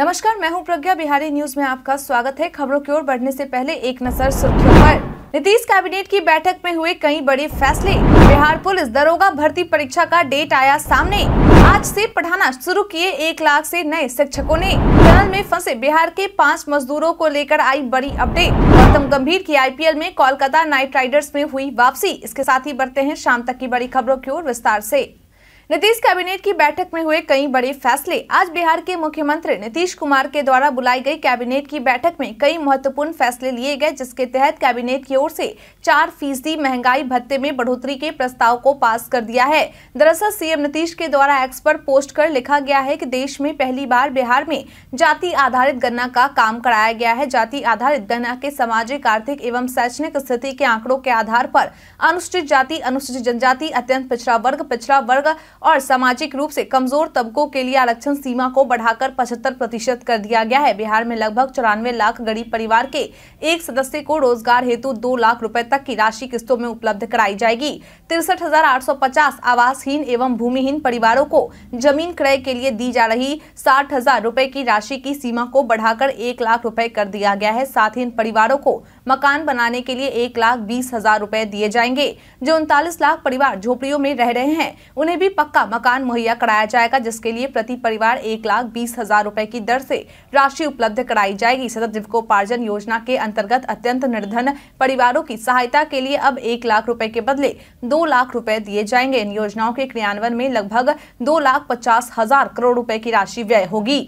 नमस्कार मैं हूं प्रज्ञा बिहारी न्यूज में आपका स्वागत है खबरों की ओर बढ़ने से पहले एक नजर सुर्खियों पर नीतीश कैबिनेट की बैठक में हुए कई बड़े फैसले बिहार पुलिस दरोगा भर्ती परीक्षा का डेट आया सामने आज से पढ़ाना शुरू किए एक लाख से नए शिक्षकों ने टनल में फंसे बिहार के पांच मजदूरों को लेकर आई बड़ी अपडेट गौतम गंभीर की आईपीएल में कोलकाता नाइट राइडर्स में हुई वापसी इसके साथ ही बढ़ते हैं शाम तक की बड़ी खबरों की ओर विस्तार ऐसी नीतीश कैबिनेट की बैठक में हुए कई बड़े फैसले आज बिहार के मुख्यमंत्री नीतीश कुमार के द्वारा बुलाई गई कैबिनेट की बैठक में कई महत्वपूर्ण फैसले लिए गए जिसके तहत कैबिनेट की ओर से चार फीसदी महंगाई भत्ते में बढ़ोतरी के प्रस्ताव को पास कर दिया है दरअसल सीएम नीतीश के द्वारा एक्स पर पोस्ट कर लिखा गया है की देश में पहली बार बिहार में जाति आधारित गणना का काम कराया गया है जाति आधारित गणना के सामाजिक आर्थिक एवं शैक्षणिक स्थिति के आंकड़ों के आधार पर अनुसूचित जाति अनुसूचित जनजाति अत्यंत पिछड़ा वर्ग पिछड़ा वर्ग और सामाजिक रूप से कमजोर तबकों के लिए आरक्षण सीमा को बढ़ाकर पचहत्तर प्रतिशत कर दिया गया है बिहार में लगभग चौरानवे लाख गरीब परिवार के एक सदस्य को रोजगार हेतु दो लाख रुपए तक की राशि किस्तों में उपलब्ध कराई जाएगी तिरसठ आवासहीन एवं भूमिहीन परिवारों को जमीन क्रय के लिए दी जा रही साठ हजार की राशि की सीमा को बढ़ाकर एक लाख रूपए कर दिया गया है साथ ही इन परिवारों को मकान बनाने के लिए एक लाख बीस हजार रूपए दिए जाएंगे जो उनतालीस लाख परिवार झोपड़ियों में रह रहे हैं उन्हें भी पक पक्का मकान मुहैया कराया जाएगा जिसके लिए प्रति परिवार एक लाख बीस हजार रूपए की दर से राशि उपलब्ध कराई जाएगी सतत जीविकोपार्जन योजना के अंतर्गत अत्यंत निर्धन परिवारों की सहायता के लिए अब एक लाख रूपए के बदले दो लाख रूपए दिए जाएंगे इन योजनाओं के क्रियान्वयन में लगभग दो लाख पचास हजार करोड़ रूपए की राशि व्यय होगी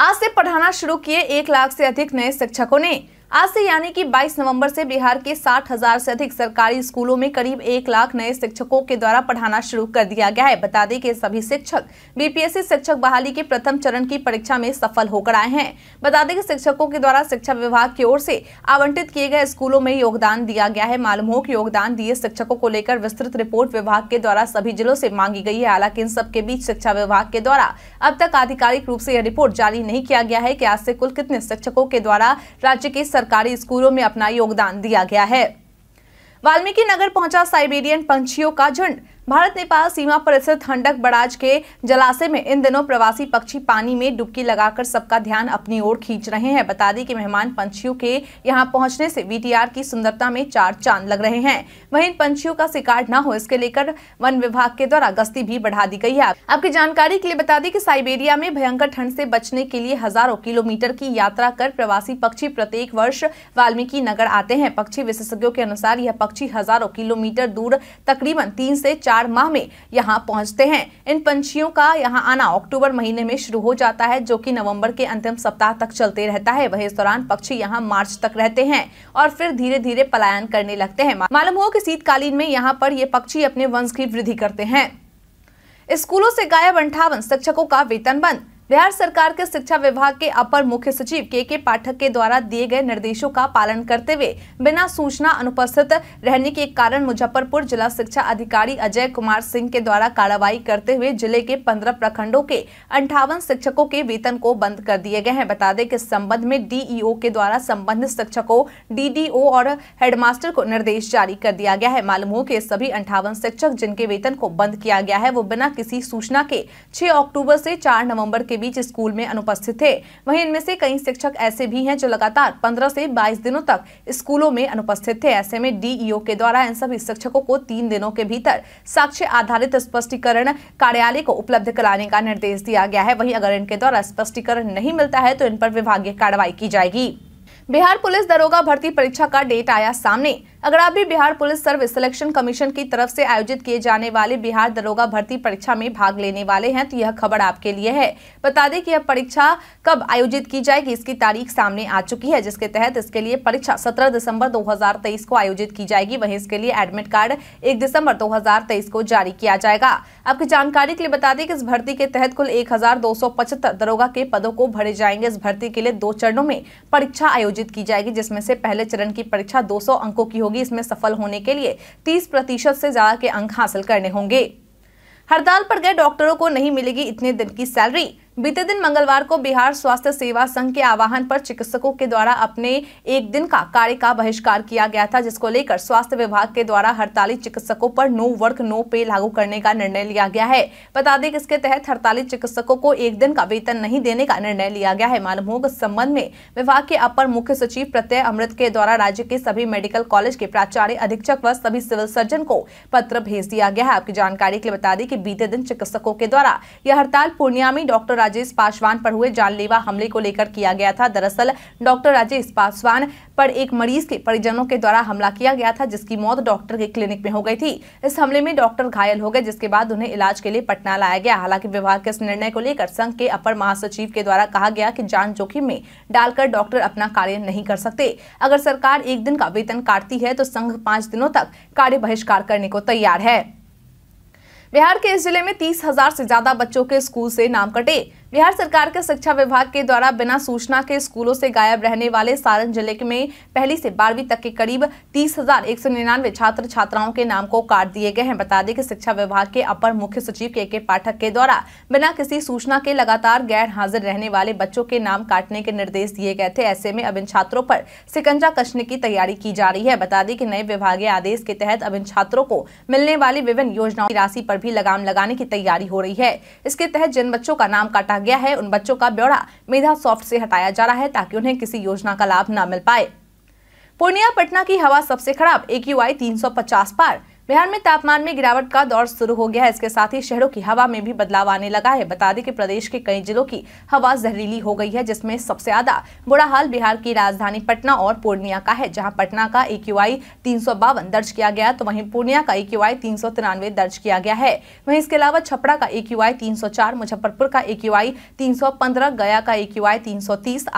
आज से पढ़ाना शुरू किए एक लाख से अधिक नए शिक्षकों ने आज से यानी कि 22 नवंबर से बिहार के साठ हजार से अधिक सरकारी स्कूलों में करीब एक लाख नए शिक्षकों के द्वारा पढ़ाना शुरू कर दिया गया है बता दें कि सभी शिक्षक बीपीएससी शिक्षक बहाली के प्रथम चरण की परीक्षा में सफल होकर आए हैं बता दें कि शिक्षकों के द्वारा शिक्षा विभाग की ओर से आवंटित किए गए स्कूलों में योगदान दिया गया है मालूम हो की योगदान दिए शिक्षकों को लेकर विस्तृत रिपोर्ट विभाग के द्वारा सभी जिलों से मांगी गई है हालांकि इन सबके बीच शिक्षा विभाग के द्वारा अब तक आधिकारिक रूप से यह रिपोर्ट जारी नहीं किया गया है की आज से कुल कितने शिक्षकों के द्वारा राज्य के सरकारी स्कूलों में अपना योगदान दिया गया है वाल्मीकि नगर पहुंचा साइबेरियन पंछियों का झुंड भारत नेपाल सीमा पर स्थित हंडक बराज के जलाशय में इन दिनों प्रवासी पक्षी पानी में डुबकी लगाकर सबका ध्यान अपनी ओर खींच रहे हैं बता दें कि मेहमान पंछियों के यहां पहुंचने से वीटीआर की सुंदरता में चार चांद लग रहे हैं वहीं इन पंछियों का शिकार न हो इसके लेकर वन विभाग के द्वारा गश्ती भी बढ़ा दी गई है आपकी जानकारी के लिए बता दें की साइबेरिया में भयंकर ठंड ऐसी बचने के लिए हजारों किलोमीटर की यात्रा कर प्रवासी पक्षी प्रत्येक वर्ष वाल्मीकि नगर आते हैं पक्षी विशेषज्ञों के अनुसार यह पक्षी हजारों किलोमीटर दूर तकरीबन तीन ऐसी चार चार माह में यहाँ पहुंचते हैं इन पंछियों का यहाँ आना अक्टूबर महीने में शुरू हो जाता है जो कि नवंबर के अंतिम सप्ताह तक चलते रहता है वही इस दौरान पक्षी यहाँ मार्च तक रहते हैं और फिर धीरे धीरे पलायन करने लगते हैं मालूम हो कि शीतकालीन में यहाँ पर ये पक्षी अपने वंश की वृद्धि करते हैं स्कूलों से गायब अंठावन शिक्षकों का वेतन बंद बिहार सरकार के शिक्षा विभाग के अपर मुख्य सचिव के के पाठक के द्वारा दिए गए निर्देशों का पालन करते हुए बिना सूचना अनुपस्थित रहने के कारण मुजफ्फरपुर जिला शिक्षा अधिकारी अजय कुमार सिंह के द्वारा कार्रवाई करते हुए जिले के पंद्रह प्रखंडों के अंठावन शिक्षकों के वेतन को बंद कर दिए गए हैं बता दें कि इस संबंध में डीईओ के द्वारा संबंधित शिक्षकों डी और हेडमास्टर को निर्देश जारी कर दिया गया है मालूम हो की सभी अंठावन शिक्षक जिनके वेतन को बंद किया गया है वो बिना किसी सूचना के छह अक्टूबर से चार नवम्बर के बीच स्कूल में अनुपस्थित थे वहीं इनमें से कई शिक्षक ऐसे भी हैं जो लगातार 15 से 22 दिनों तक स्कूलों में अनुपस्थित थे ऐसे में डीईओ e के द्वारा इन सभी शिक्षकों को तीन दिनों के भीतर साक्ष्य आधारित स्पष्टीकरण कार्यालय को उपलब्ध कराने का निर्देश दिया गया है वही अगर इनके द्वारा स्पष्टीकरण नहीं मिलता है तो इन पर विभागीय कार्रवाई की जाएगी बिहार पुलिस दरोगा भर्ती परीक्षा का डेट आया सामने अगर आप भी Bihar police service selection commission की तरफ से आयोजित किए जाने वाले बिहार दरोगा भर्ती परीक्षा में भाग लेने वाले हैं तो यह खबर आपके लिए है बता दें कि यह परीक्षा कब आयोजित की जाएगी इसकी तारीख सामने आ चुकी है जिसके तहत इसके लिए परीक्षा 17 दिसंबर 2023 को आयोजित की जाएगी वहीं इसके लिए एडमिट कार्ड एक दिसंबर दो को जारी किया जाएगा आपकी जानकारी के लिए बता दें कि इस भर्ती के तहत कुल एक दरोगा के पदों को भरे जाएंगे इस भर्ती के लिए दो चरणों में परीक्षा आयोजित की जाएगी जिसमें से पहले चरण की परीक्षा दो अंकों की होगी इसमें सफल होने के लिए तीस प्रतिशत से ज़्यादा के अंक हासिल करने होंगे हड़ताल पर गए डॉक्टरों को नहीं मिलेगी इतने दिन की सैलरी बीते दिन मंगलवार को बिहार स्वास्थ्य सेवा संघ के आह्वान पर चिकित्सकों के द्वारा अपने एक दिन का कार्य का बहिष्कार किया गया था जिसको लेकर स्वास्थ्य विभाग के द्वारा हड़ताली चिकित्सकों पर नो वर्क नो पे लागू करने का निर्णय लिया गया है बता दें कि इसके तहत हड़ताली चिकित्सकों को एक दिन का वेतन नहीं देने का निर्णय लिया गया है मालूम हो इस संबंध में विभाग के अपर मुख्य सचिव प्रत्यय अमृत के द्वारा राज्य के सभी मेडिकल कॉलेज के प्राचार्य अधीक्षक व सभी सिविल सर्जन को पत्र भेज दिया गया है आपकी जानकारी के लिए बता दें कि बीते दिन चिकित्सकों के द्वारा यह हड़ताल पूर्णिया में डॉक्टर राजेश पासवान पर हुए जानलेवा हमले को लेकर किया गया था दरअसल डॉक्टर राजेश पासवान पर एक मरीज के परिजनों के द्वारा हमला किया गया था जिसकी मौत डॉक्टर के क्लिनिक में हो गई थी इस हमले में डॉक्टर घायल हो गए जिसके बाद उन्हें इलाज के लिए पटना लाया गया हालांकि विभाग के इस निर्णय को लेकर संघ के अपर महासचिव के द्वारा कहा गया कि जान जोखिम में डालकर डॉक्टर अपना कार्य नहीं कर सकते अगर सरकार एक दिन का वेतन काटती है तो संघ पांच दिनों तक कार्य बहिष्कार करने को तैयार है बिहार के इस जिले में तीस हजार से ज्यादा बच्चों के स्कूल से नाम कटे बिहार सरकार के शिक्षा विभाग के द्वारा बिना सूचना के स्कूलों से गायब रहने वाले सारण जिले में पहली से बारहवीं तक के करीब तीस हजार एक सौ निन्यानवे छात्र छात्राओं के नाम को काट दिए गए हैं बता दें कि शिक्षा विभाग के अपर मुख्य सचिव के के पाठक के द्वारा बिना किसी सूचना के लगातार गैर हाजिर रहने वाले बच्चों के नाम काटने के निर्देश दिए गए थे ऐसे में अब इन छात्रों पर सिकंजा कसने की तैयारी की जा रही है बता दें कि नए विभागीय आदेश के तहत अब इन छात्रों को मिलने वाली विभिन्न योजनाओं की राशि पर भी लगाम लगाने की तैयारी हो रही है इसके तहत जिन बच्चों का नाम काटा रखा गया है उन बच्चों का ब्यौरा मेधा सॉफ्ट से हटाया जा रहा है ताकि उन्हें किसी योजना का लाभ न मिल पाए पूर्णिया पटना की हवा सबसे खराब एक यू आई तीन पार बिहार में तापमान में गिरावट का दौर शुरू हो गया है इसके साथ ही शहरों की हवा में भी बदलाव आने लगा है बता दें कि प्रदेश के कई जिलों की हवा जहरीली हो गई है जिसमें सबसे ज्यादा बुरा हाल बिहार की राजधानी पटना और पूर्णिया का है जहां पटना का एक्यूआई तीन दर्ज किया गया तो वहीं पूर्णिया का एक्यूआई तीन दर्ज किया गया है वहीं इसके अलावा छपरा का एक्यूआई तीन मुजफ्फरपुर का एक्यूआई तीन गया का एक्यूआई तीन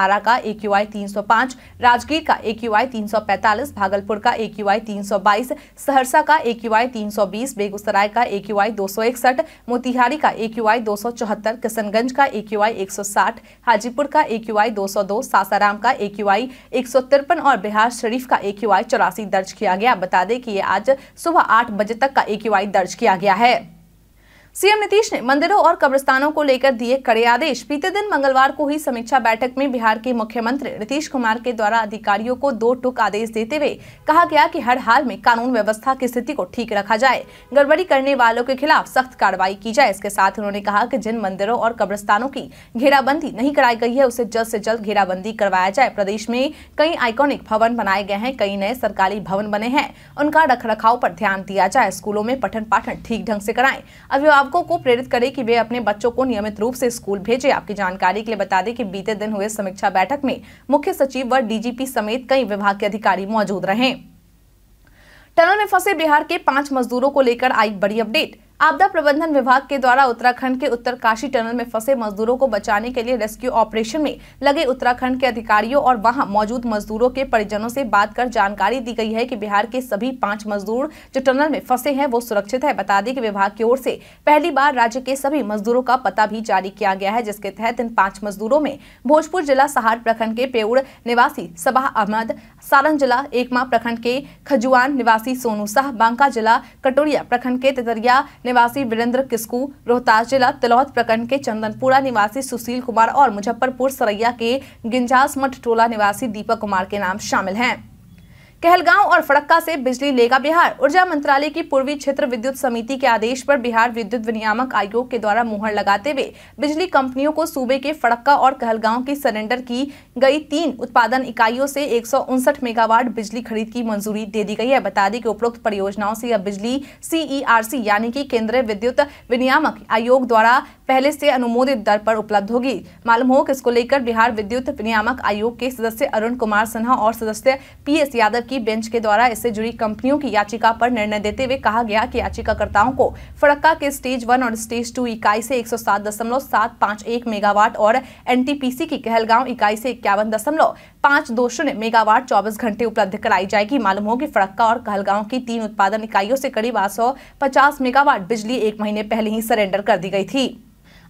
आरा का एक्यूआई तीन राजगीर का एक्यूआई तीन भागलपुर का एक्यूआई तीन सहरसा का एक क्यू बेगूसराय का ए क्यू मोतिहारी का ए क्यू किशनगंज का ए क्यू हाजीपुर का ए क्यू सासाराम का ए क्यू और बिहार शरीफ का ए चौरासी दर्ज किया गया बता दें कि ये आज सुबह आठ बजे तक का ए दर्ज किया गया है सीएम नीतीश ने मंदिरों और कब्रिस्तानों को लेकर दिए कड़े आदेश बीते दिन मंगलवार को हुई समीक्षा बैठक में बिहार के मुख्यमंत्री नीतीश कुमार के द्वारा अधिकारियों को दो टुक आदेश देते हुए कहा गया कि हर हाल में कानून व्यवस्था की स्थिति को ठीक रखा जाए गड़बड़ी करने वालों के खिलाफ सख्त कार्रवाई की जाए इसके साथ उन्होंने कहा की जिन मंदिरों और कब्रिस्तानों की घेराबंदी नहीं कराई गई है उसे जल्द ऐसी जल्द घेराबंदी करवाया जाए प्रदेश में कई आइकोनिक भवन बनाए गए हैं कई नए सरकारी भवन बने हैं उनका रख पर ध्यान दिया जाए स्कूलों में पठन पाठन ठीक ढंग ऐसी कराए अभिभावक अभिभावकों को प्रेरित करे कि वे अपने बच्चों को नियमित रूप से स्कूल भेजे आपकी जानकारी के लिए बता दें कि बीते दिन हुए समीक्षा बैठक में मुख्य सचिव व डीजीपी समेत कई विभाग के अधिकारी मौजूद रहे टनल में फंसे बिहार के पांच मजदूरों को लेकर आई बड़ी अपडेट आपदा प्रबंधन विभाग के द्वारा उत्तराखंड के उत्तरकाशी टनल में फंसे मजदूरों को बचाने के लिए रेस्क्यू ऑपरेशन में लगे उत्तराखंड के अधिकारियों और वहां मौजूद मजदूरों के परिजनों से बात कर जानकारी दी गई है कि बिहार के सभी पांच मजदूर जो टनल में फंसे हैं वो सुरक्षित है बता दें कि विभाग की ओर से पहली बार राज्य के सभी मजदूरों का पता भी जारी किया गया है जिसके तहत इन पांच मजदूरों में भोजपुर जिला सहार प्रखंड के पेउड़ निवासी सबाह अहमद सारण जिला एकमा प्रखंड के खजुआन निवासी सोनू साह बांका जिला कटोरिया प्रखंड के तेतरिया निवासी वीरेंद्र किस्कू रोहतास जिला तिलौत प्रखंड के चंदनपुरा निवासी सुशील कुमार और मुजफ्फरपुर सरैया के गिंजास मठ टोला निवासी दीपक कुमार के नाम शामिल हैं कहलगांव और फड़क्का से बिजली लेगा बिहार ऊर्जा मंत्रालय की पूर्वी क्षेत्र विद्युत समिति के आदेश पर बिहार विद्युत विनियामक आयोग के द्वारा मुहर लगाते हुए बिजली कंपनियों को सूबे के फड़क्का और कहलगांव की सरेंडर की गई तीन उत्पादन इकाइयों से एक मेगावाट बिजली खरीद की मंजूरी दे दी गई है बता दें कि उपरोक्त परियोजनाओं से यह बिजली सीईआरसी e यानी कि केंद्रीय विद्युत विनियामक आयोग द्वारा पहले से अनुमोदित दर पर उपलब्ध होगी मालूम हो कि इसको लेकर बिहार विद्युत नियामक आयोग के सदस्य अरुण कुमार सिन्हा और सदस्य पी एस यादव की बेंच के द्वारा इससे जुड़ी कंपनियों की याचिका पर निर्णय देते हुए कहा गया कि याचिकाकर्ताओं को फरक्का के स्टेज वन और स्टेज टू इकाई से एक मेगावाट और एनटीपीसी की कहलगांव इकाई से इक्यावन पाँच दो शून्य मेगावाट चौबीस घंटे उपलब्ध कराई जाएगी मालूम हो कि फरक्का और कहलगांव की तीन उत्पादन इकाइयों से करीब आठ मेगावाट बिजली एक महीने पहले ही सरेंडर कर दी गई थी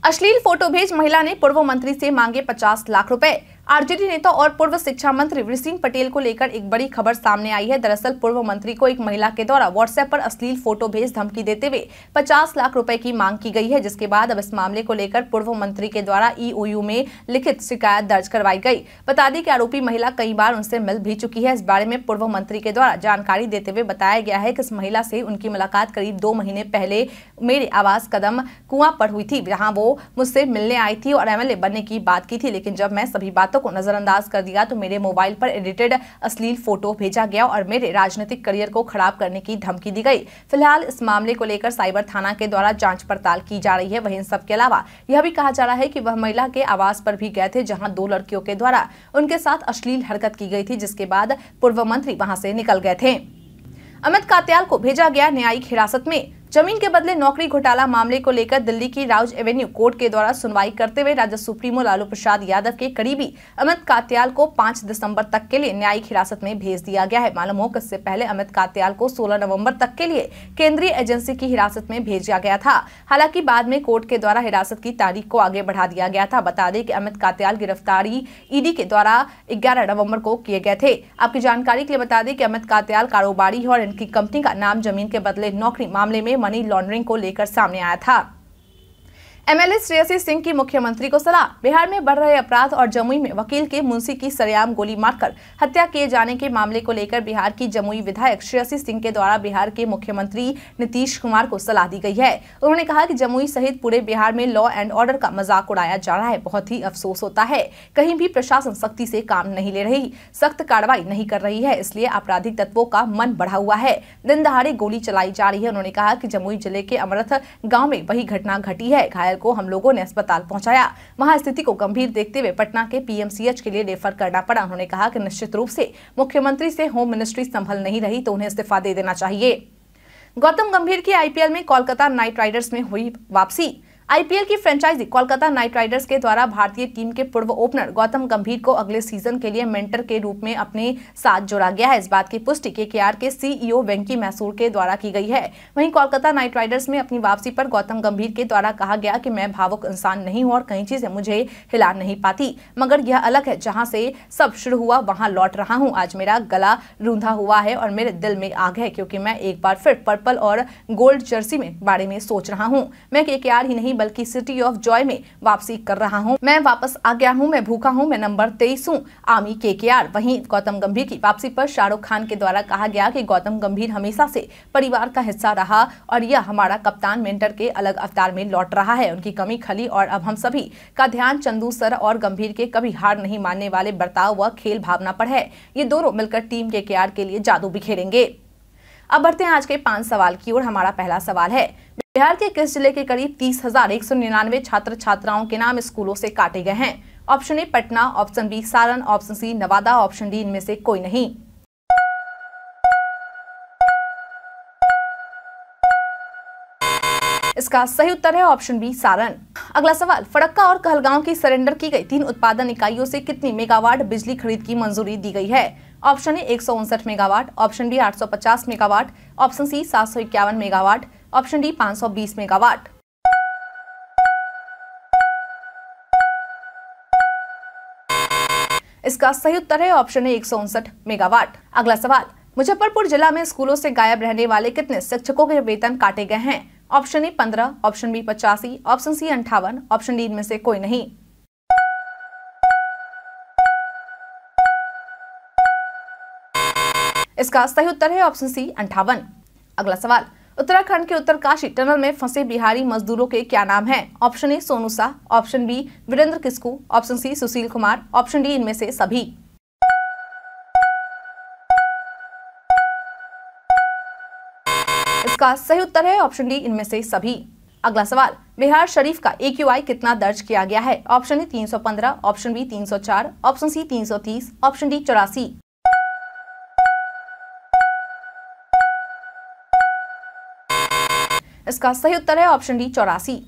अश्लील फोटो भेज महिला ने पूर्व मंत्री से मांगे पचास लाख रुपए आरजेडी नेता और पूर्व शिक्षा मंत्री वृसिंग पटेल को लेकर एक बड़ी खबर सामने आई है दरअसल पूर्व मंत्री को एक महिला के द्वारा व्हाट्सएप पर अश्लील फोटो भेज धमकी देते हुए 50 लाख रुपए की मांग की गई है जिसके बाद अब इस मामले को लेकर पूर्व मंत्री के द्वारा ईओयू में लिखित शिकायत दर्ज करवाई गई बता दी की आरोपी महिला कई बार उनसे मिल भी चुकी है इस बारे में पूर्व मंत्री के द्वारा जानकारी देते हुए बताया गया है की इस महिला से उनकी मुलाकात करीब दो महीने पहले मेरे आवास कदम कुआं पर हुई थी जहाँ वो मुझसे मिलने आई थी और एमएलए बनने की बात की थी लेकिन जब मैं सभी बातों को नजरअंदाज कर दिया तो मेरे मोबाइल पर एडिटेड अश्लील फोटो भेजा गया और मेरे राजनीतिक करियर को खराब करने की धमकी दी गई फिलहाल इस मामले को लेकर साइबर थाना के द्वारा जांच पड़ताल की जा रही है वहीं सबके अलावा यह भी कहा जा रहा है कि वह महिला के आवास पर भी गए थे जहां दो लड़कियों के द्वारा उनके साथ अश्लील हरकत की गई थी जिसके बाद पूर्व मंत्री वहां से निकल गए थे अमित कात्याल को भेजा गया न्यायिक हिरासत में जमीन के बदले नौकरी घोटाला मामले को लेकर दिल्ली की राउज एवेन्यू कोर्ट के द्वारा सुनवाई करते हुए राजद सुप्रीमो लालू प्रसाद यादव के करीबी अमित कात्याल को 5 दिसंबर तक के लिए न्यायिक हिरासत में भेज दिया गया है मालूम हो कि इससे पहले अमित कात्याल को 16 नवंबर तक के लिए केंद्रीय एजेंसी की हिरासत में भेजा गया था हालांकि बाद में कोर्ट के द्वारा हिरासत की तारीख को आगे बढ़ा दिया गया था बता दें कि अमित कात्याल गिरफ्तारी ईडी के द्वारा ग्यारह नवम्बर को किए गए थे आपकी जानकारी के लिए बता दें कि अमित कात्याल कारोबारी है और इनकी कंपनी का नाम जमीन के बदले नौकरी मामले में मनी लॉन्ड्रिंग को लेकर सामने आया था एमएलए श्रेयसी सिंह की मुख्यमंत्री को सलाह बिहार में बढ़ रहे अपराध और जमुई में वकील के मुंशी की सरेआम गोली मारकर हत्या किए जाने के मामले को लेकर बिहार की जमुई विधायक श्रेयसी सिंह के द्वारा बिहार के मुख्यमंत्री नीतीश कुमार को सलाह दी गई है उन्होंने कहा कि जमुई सहित पूरे बिहार में लॉ एंड ऑर्डर का मजाक उड़ाया जा रहा है बहुत ही अफसोस होता है कहीं भी प्रशासन सख्ती से काम नहीं ले रही सख्त कार्रवाई नहीं कर रही है इसलिए आपराधिक तत्वों का मन बढ़ा हुआ है दिन दहाड़े गोली चलाई जा रही है उन्होंने कहा की जमुई जिले के अमरथ गाँव में वही घटना घटी है घायल को हम लोगों ने अस्पताल पहुंचाया वहां स्थिति को गंभीर देखते हुए पटना के पीएमसीएच के लिए रेफर करना पड़ा उन्होंने कहा कि निश्चित रूप से मुख्यमंत्री से होम मिनिस्ट्री संभल नहीं रही तो उन्हें इस्तीफा दे देना चाहिए गौतम गंभीर की आईपीएल में कोलकाता नाइट राइडर्स में हुई वापसी आईपीएल की फ्रेंचाइजी कोलकाता नाइट राइडर्स के द्वारा भारतीय टीम के पूर्व ओपनर गौतम गंभीर को अगले सीजन के लिए मेंटर के रूप में अपने साथ जोड़ा गया है इस बात की पुष्टि के के सीईओ वेंकी मैसूर के द्वारा की गई है वहीं कोलकाता नाइट राइडर्स में अपनी वापसी पर गौतम गंभीर के द्वारा कहा गया कि मैं भावुक इंसान नहीं हूं और कहीं चीज मुझे हिला नहीं पाती मगर यह अलग है जहां से सब शुरू हुआ वहां लौट रहा हूं आज मेरा गला रूंधा हुआ है और मेरे दिल में आग है क्योंकि मैं एक बार फिर पर्पल और गोल्ड जर्सी में बारे में सोच रहा हूं मैं के ही नहीं बल्कि सिटी ऑफ जॉय में वापसी कर रहा हूँ मैं वापस आ गया हूँ मैं भूखा हूँ मैं नंबर तेईस हूँ आमी के के आर वही गौतम गंभीर की वापसी पर शाहरुख खान के द्वारा कहा गया कि गौतम गंभीर हमेशा से परिवार का हिस्सा रहा और यह हमारा कप्तान मेंटर के अलग अवतार में लौट रहा है उनकी कमी खली और अब हम सभी का ध्यान चंदू सर और गंभीर के कभी हार नहीं मानने वाले बर्ताव व खेल भावना पर है ये दोनों मिलकर टीम के के लिए जादू बिखेरेंगे अब बढ़ते हैं आज के पांच सवाल की ओर हमारा पहला सवाल है बिहार के किस जिले के करीब तीस हजार एक सौ निन्यानवे छात्र छात्राओं के नाम स्कूलों से काटे गए हैं option A Patna option B Saran option C Nawada option D इनमें से कोई नहीं इसका सही उत्तर है ऑप्शन बी सारण अगला सवाल फड़क्का और कहलगांव की सरेंडर की गई तीन उत्पादन इकाइयों से कितनी मेगावाट बिजली खरीद की मंजूरी दी गई है ऑप्शन ए एक megawatt option B 850 megawatt option C सात मेगावाट ऑप्शन डी 520 मेगावाट इसका सही उत्तर है ऑप्शन है एक मेगावाट अगला सवाल मुजफ्फरपुर जिला में स्कूलों से गायब रहने वाले कितने शिक्षकों के वेतन काटे गए हैं ऑप्शन ए पंद्रह ऑप्शन बी पचासी ऑप्शन सी अंठावन ऑप्शन डी इनमें से कोई नहीं इसका सही उत्तर है ऑप्शन सी अंठावन अगला सवाल उत्तराखंड के उत्तरकाशी टनल में फंसे बिहारी मजदूरों के क्या नाम हैं? Option A Sonu Shah option B Virendra Kisku option C Sushil Kumar option D इनमें से सभी इसका सही उत्तर है ऑप्शन डी इनमें से सभी अगला सवाल बिहार शरीफ का ए कितना दर्ज किया गया है option A 315, option B 304, option C 330, option D चौरासी इसका सही उत्तर है ऑप्शन डी चौरासी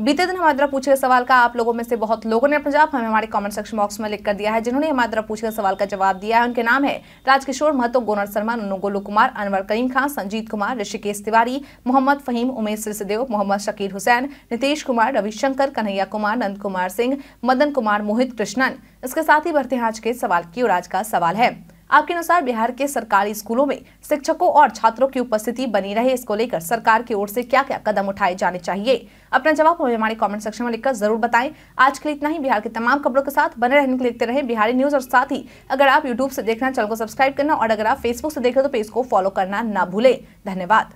बीते दिन हमारे द्वारा पूछे गए सवाल का आप लोगों में से बहुत लोगों ने अपना जवाब हमें हमारे कमेंट सेक्शन बॉक्स में लिख कर दिया है जिन्होंने हमारे द्वारा पूछे गए सवाल का जवाब दिया है उनके नाम है राजकिशोर महतो गोनर शर्मा नन्नू गोलू कुमार अनवर करीम खान संजीत कुमार ऋषिकेश तिवारी मोहम्मद फहीम उमेश सिरसदेव मोहम्मद शकील हुसैन नीतीश कुमार रविशंकर कन्हैया कुमार नंद कुमार सिंह मदन कुमार मोहित कृष्णन इसके साथ ही बढ़ते हैं आज के सवाल की और आज का सवाल है आपके अनुसार बिहार के सरकारी स्कूलों में शिक्षकों और छात्रों की उपस्थिति बनी रहे इसको लेकर सरकार की ओर से क्या क्या कदम उठाए जाने चाहिए अपना जवाब हमें हमारे कमेंट सेक्शन में लिखकर जरूर बताएं आज के लिए इतना ही बिहार के तमाम खबरों के साथ बने रहने के लिए रहे बिहारी न्यूज और साथ ही अगर आप यूट्यूब से देखना चैनल को सब्सक्राइब करना और अगर आप फेसबुक से देख रहे तो पेज को फॉलो करना ना भूलें धन्यवाद